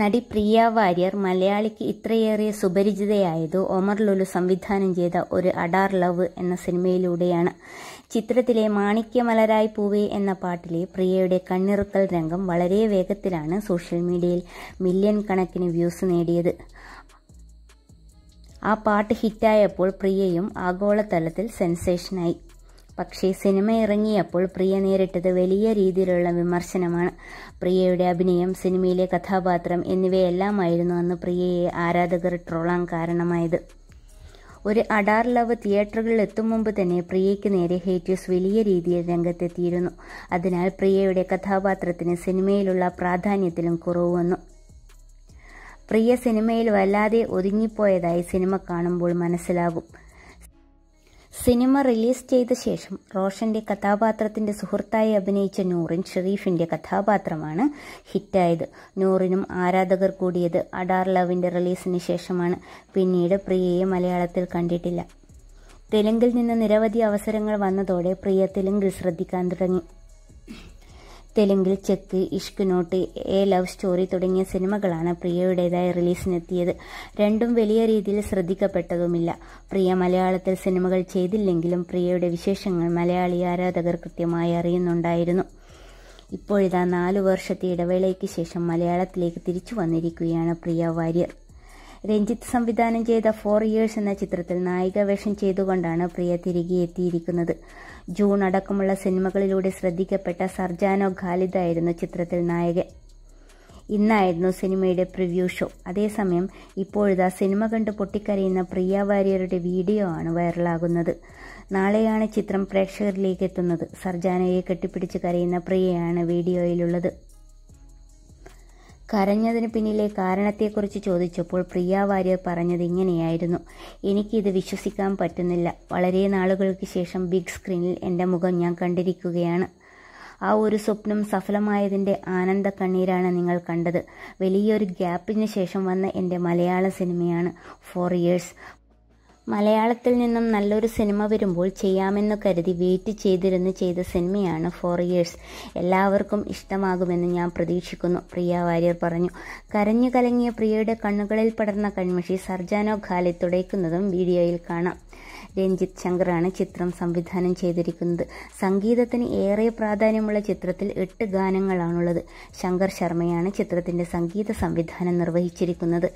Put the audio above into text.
നടി പ്രിയ വാര്യർ മലയാളിക്ക് ഇത്രയേറെ സുപരിചിതയായത് ഒമർ ലുലു സംവിധാനം ചെയ്ത ഒരു അഡാർ ലവ് എന്ന സിനിമയിലൂടെയാണ് ചിത്രത്തിലെ മാണിക്യമലരായി പൂവേ എന്ന പാട്ടിലെ പ്രിയയുടെ കണ്ണിറുക്കൽ രംഗം വളരെ വേഗത്തിലാണ് സോഷ്യൽ മീഡിയയിൽ മില്യൺ കണക്കിന് വ്യൂസ് നേടിയത് ആ പാട്ട് ഹിറ്റായപ്പോൾ പ്രിയയും ആഗോളതലത്തിൽ സെൻസേഷനായി പക്ഷേ സിനിമ ഇറങ്ങിയപ്പോൾ പ്രിയ നേരിട്ടത് വലിയ രീതിയിലുള്ള വിമർശനമാണ് പ്രിയയുടെ അഭിനയം സിനിമയിലെ കഥാപാത്രം എന്നിവയെല്ലാമായിരുന്നു അന്ന് പ്രിയയെ ആരാധകർ ട്രോളാൻ കാരണമായത് ഒരു അഡാർ ലവ് തിയേറ്ററുകളിൽ എത്തും മുമ്പ് തന്നെ പ്രിയയ്ക്ക് നേരെ ഹേറ്റേഴ്സ് വലിയ രീതിയിൽ രംഗത്തെത്തിയിരുന്നു അതിനാൽ പ്രിയയുടെ കഥാപാത്രത്തിന് സിനിമയിലുള്ള പ്രാധാന്യത്തിലും കുറവ് വന്നു പ്രിയ സിനിമയിൽ വല്ലാതെ ഒതുങ്ങിപ്പോയതായി സിനിമ കാണുമ്പോൾ മനസ്സിലാകും സിനിമ റിലീസ് ചെയ്ത ശേഷം റോഷന്റെ കഥാപാത്രത്തിന്റെ സുഹൃത്തായി അഭിനയിച്ച നൂറിൻ ഷെറീഫിന്റെ കഥാപാത്രമാണ് ഹിറ്റായത് നൂറിനും ആരാധകർ കൂടിയത് അഡാർ ലവിന്റെ റിലീസിന് ശേഷമാണ് പിന്നീട് പ്രിയയെ മലയാളത്തിൽ കണ്ടിട്ടില്ല തെലുങ്കിൽ നിന്ന് നിരവധി അവസരങ്ങൾ വന്നതോടെ പ്രിയ തെലുങ്കിൽ ശ്രദ്ധിക്കാൻ തുടങ്ങി തെലുങ്കിൽ check Ishq not a love story തുടങ്ങിയ സിനിമകളാണ് പ്രിയയുടേതായി റിലീസിനെത്തിയത് രണ്ടും വലിയ രീതിയിൽ ശ്രദ്ധിക്കപ്പെട്ടതുമില്ല പ്രിയ മലയാളത്തിൽ സിനിമകൾ ചെയ്തില്ലെങ്കിലും പ്രിയയുടെ വിശേഷങ്ങൾ മലയാളി ആരാധകർ കൃത്യമായി അറിയുന്നുണ്ടായിരുന്നു ഇപ്പോഴിതാ നാലു വർഷത്തെ ഇടവേളയ്ക്ക് ശേഷം മലയാളത്തിലേക്ക് തിരിച്ചു വന്നിരിക്കുകയാണ് പ്രിയ വാര്യർ രഞ്ജിത്ത് സംവിധാനം ചെയ്ത ഫോർ ഇയേഴ്സ് എന്ന ചിത്രത്തിൽ നായിക വേഷം ചെയ്തുകൊണ്ടാണ് പ്രിയ തിരികെ എത്തിയിരിക്കുന്നത് ജൂൺ അടക്കമുള്ള സിനിമകളിലൂടെ ശ്രദ്ധിക്കപ്പെട്ട സർജാനോ ഖാലിദായിരുന്നു ചിത്രത്തിൽ നായകൻ ഇന്നായിരുന്നു സിനിമയുടെ പ്രിവ്യൂ ഷോ അതേസമയം ഇപ്പോഴിതാ സിനിമ കണ്ട് പൊട്ടിക്കരയുന്ന പ്രിയ വാര്യരുടെ വീഡിയോ ആണ് വൈറലാകുന്നത് നാളെയാണ് ചിത്രം പ്രേക്ഷകരിലേക്ക് എത്തുന്നത് സർജാനയെ കെട്ടിപ്പിടിച്ച് കരയുന്ന പ്രിയയാണ് വീഡിയോയിലുള്ളത് കരഞ്ഞതിന് പിന്നിലെ കാരണത്തെക്കുറിച്ച് ചോദിച്ചപ്പോൾ പ്രിയ വാര്യർ പറഞ്ഞത് ഇങ്ങനെയായിരുന്നു എനിക്കിത് വിശ്വസിക്കാൻ പറ്റുന്നില്ല വളരെ നാളുകൾക്ക് ശേഷം ബിഗ് സ്ക്രീനിൽ എൻ്റെ മുഖം ഞാൻ കണ്ടിരിക്കുകയാണ് ആ ഒരു സ്വപ്നം സഫലമായതിൻ്റെ ആനന്ദ കണ്ണീരാണ് നിങ്ങൾ കണ്ടത് വലിയൊരു ഗ്യാപ്പിന് ശേഷം വന്ന എൻ്റെ മലയാള സിനിമയാണ് ഫോർ ഇയേഴ്സ് മലയാളത്തിൽ നിന്നും നല്ലൊരു സിനിമ വരുമ്പോൾ ചെയ്യാമെന്ന് കരുതി വെയിറ്റ് ചെയ്തിരുന്ന് ചെയ്ത സിനിമയാണ് ഫോർ ഇയേഴ്സ് എല്ലാവർക്കും ഇഷ്ടമാകുമെന്ന് ഞാൻ പ്രതീക്ഷിക്കുന്നു പ്രിയ വാര്യർ പറഞ്ഞു കരഞ്ഞു കലങ്ങിയ പ്രിയയുടെ കണ്ണുകളിൽ പടർന്ന കൺമഷി സർജാനോ ഖാലി തുടയ്ക്കുന്നതും വീഡിയോയിൽ കാണാം രഞ്ജിത്ത് ശങ്കറാണ് ചിത്രം സംവിധാനം ചെയ്തിരിക്കുന്നത് സംഗീതത്തിന് ഏറെ പ്രാധാന്യമുള്ള ചിത്രത്തിൽ എട്ട് ഗാനങ്ങളാണുള്ളത് ശങ്കർ ശർമ്മയാണ് ചിത്രത്തിന്റെ സംഗീത സംവിധാനം നിർവഹിച്ചിരിക്കുന്നത്